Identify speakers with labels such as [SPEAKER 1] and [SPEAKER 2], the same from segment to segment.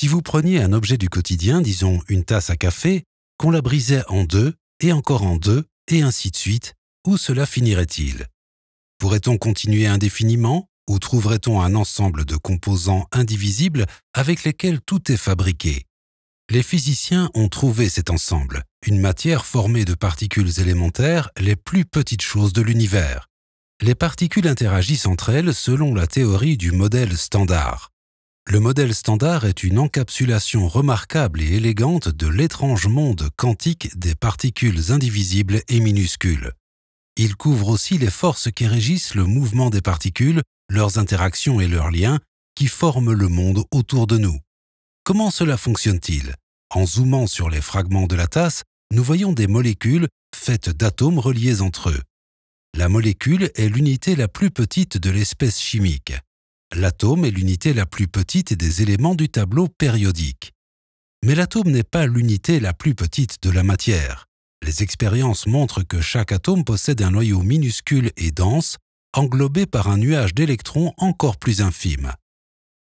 [SPEAKER 1] Si vous preniez un objet du quotidien, disons une tasse à café, qu'on la brisait en deux, et encore en deux, et ainsi de suite, où cela finirait-il Pourrait-on continuer indéfiniment ou trouverait-on un ensemble de composants indivisibles avec lesquels tout est fabriqué Les physiciens ont trouvé cet ensemble, une matière formée de particules élémentaires, les plus petites choses de l'univers. Les particules interagissent entre elles selon la théorie du modèle standard. Le modèle standard est une encapsulation remarquable et élégante de l'étrange monde quantique des particules indivisibles et minuscules. Il couvre aussi les forces qui régissent le mouvement des particules, leurs interactions et leurs liens qui forment le monde autour de nous. Comment cela fonctionne-t-il En zoomant sur les fragments de la tasse, nous voyons des molécules faites d'atomes reliés entre eux. La molécule est l'unité la plus petite de l'espèce chimique. L'atome est l'unité la plus petite des éléments du tableau périodique. Mais l'atome n'est pas l'unité la plus petite de la matière. Les expériences montrent que chaque atome possède un noyau minuscule et dense, englobé par un nuage d'électrons encore plus infime.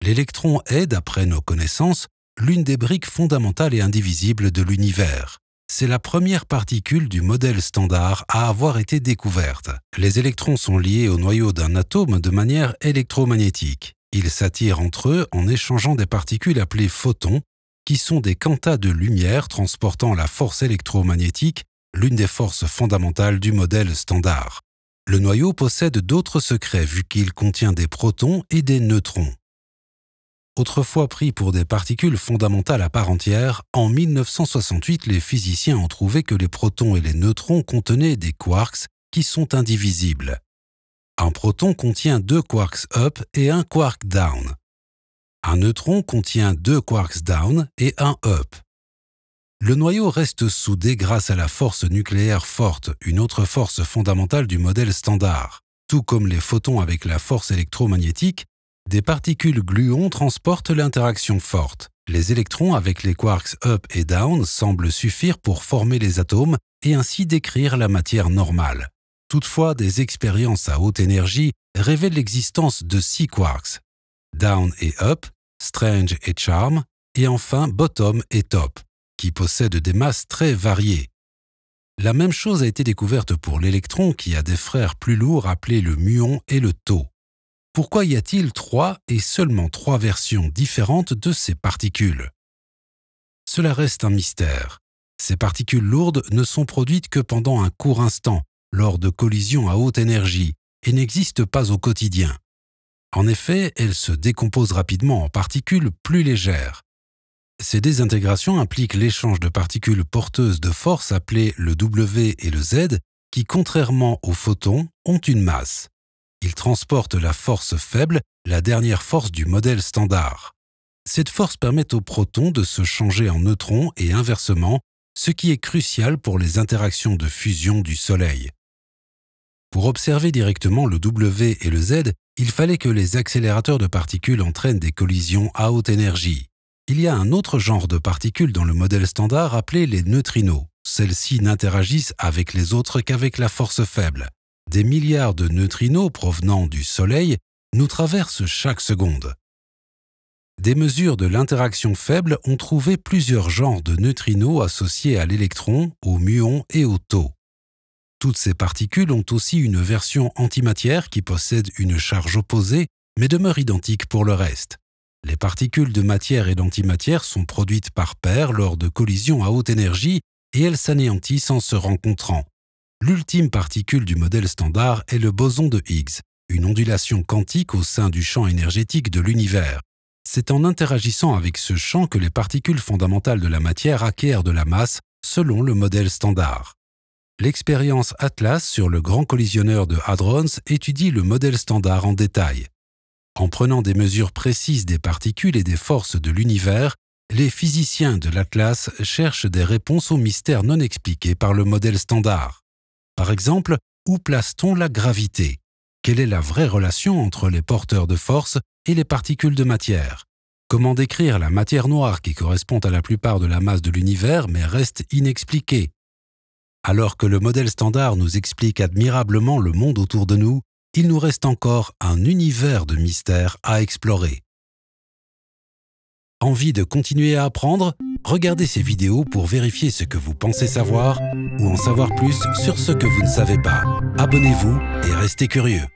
[SPEAKER 1] L'électron est, d'après nos connaissances, l'une des briques fondamentales et indivisibles de l'univers c'est la première particule du modèle standard à avoir été découverte. Les électrons sont liés au noyau d'un atome de manière électromagnétique. Ils s'attirent entre eux en échangeant des particules appelées photons, qui sont des quantas de lumière transportant la force électromagnétique, l'une des forces fondamentales du modèle standard. Le noyau possède d'autres secrets vu qu'il contient des protons et des neutrons autrefois pris pour des particules fondamentales à part entière, en 1968 les physiciens ont trouvé que les protons et les neutrons contenaient des quarks qui sont indivisibles. Un proton contient deux quarks up et un quark down. Un neutron contient deux quarks down et un up. Le noyau reste soudé grâce à la force nucléaire forte, une autre force fondamentale du modèle standard. Tout comme les photons avec la force électromagnétique, des particules gluons transportent l'interaction forte. Les électrons avec les quarks up et down semblent suffire pour former les atomes et ainsi décrire la matière normale. Toutefois, des expériences à haute énergie révèlent l'existence de six quarks, down et up, strange et charm, et enfin bottom et top, qui possèdent des masses très variées. La même chose a été découverte pour l'électron qui a des frères plus lourds appelés le muon et le tau pourquoi y a-t-il trois et seulement trois versions différentes de ces particules Cela reste un mystère. Ces particules lourdes ne sont produites que pendant un court instant, lors de collisions à haute énergie, et n'existent pas au quotidien. En effet, elles se décomposent rapidement en particules plus légères. Ces désintégrations impliquent l'échange de particules porteuses de force appelées le W et le Z, qui, contrairement aux photons, ont une masse. Il transporte la force faible, la dernière force du modèle standard. Cette force permet aux protons de se changer en neutrons et inversement, ce qui est crucial pour les interactions de fusion du Soleil. Pour observer directement le W et le Z, il fallait que les accélérateurs de particules entraînent des collisions à haute énergie. Il y a un autre genre de particules dans le modèle standard appelé les neutrinos. Celles-ci n'interagissent avec les autres qu'avec la force faible des milliards de neutrinos provenant du Soleil nous traversent chaque seconde. Des mesures de l'interaction faible ont trouvé plusieurs genres de neutrinos associés à l'électron, au muon et au taux. Toutes ces particules ont aussi une version antimatière qui possède une charge opposée, mais demeure identique pour le reste. Les particules de matière et d'antimatière sont produites par paires lors de collisions à haute énergie et elles s'anéantissent en se rencontrant. L'ultime particule du modèle standard est le boson de Higgs, une ondulation quantique au sein du champ énergétique de l'univers. C'est en interagissant avec ce champ que les particules fondamentales de la matière acquièrent de la masse selon le modèle standard. L'expérience Atlas sur le grand collisionneur de Hadrons étudie le modèle standard en détail. En prenant des mesures précises des particules et des forces de l'univers, les physiciens de l'Atlas cherchent des réponses aux mystères non expliqués par le modèle standard par exemple, où place-t-on la gravité Quelle est la vraie relation entre les porteurs de force et les particules de matière Comment décrire la matière noire qui correspond à la plupart de la masse de l'univers mais reste inexpliquée Alors que le modèle standard nous explique admirablement le monde autour de nous, il nous reste encore un univers de mystères à explorer. Envie de continuer à apprendre Regardez ces vidéos pour vérifier ce que vous pensez savoir ou en savoir plus sur ce que vous ne savez pas. Abonnez-vous et restez curieux.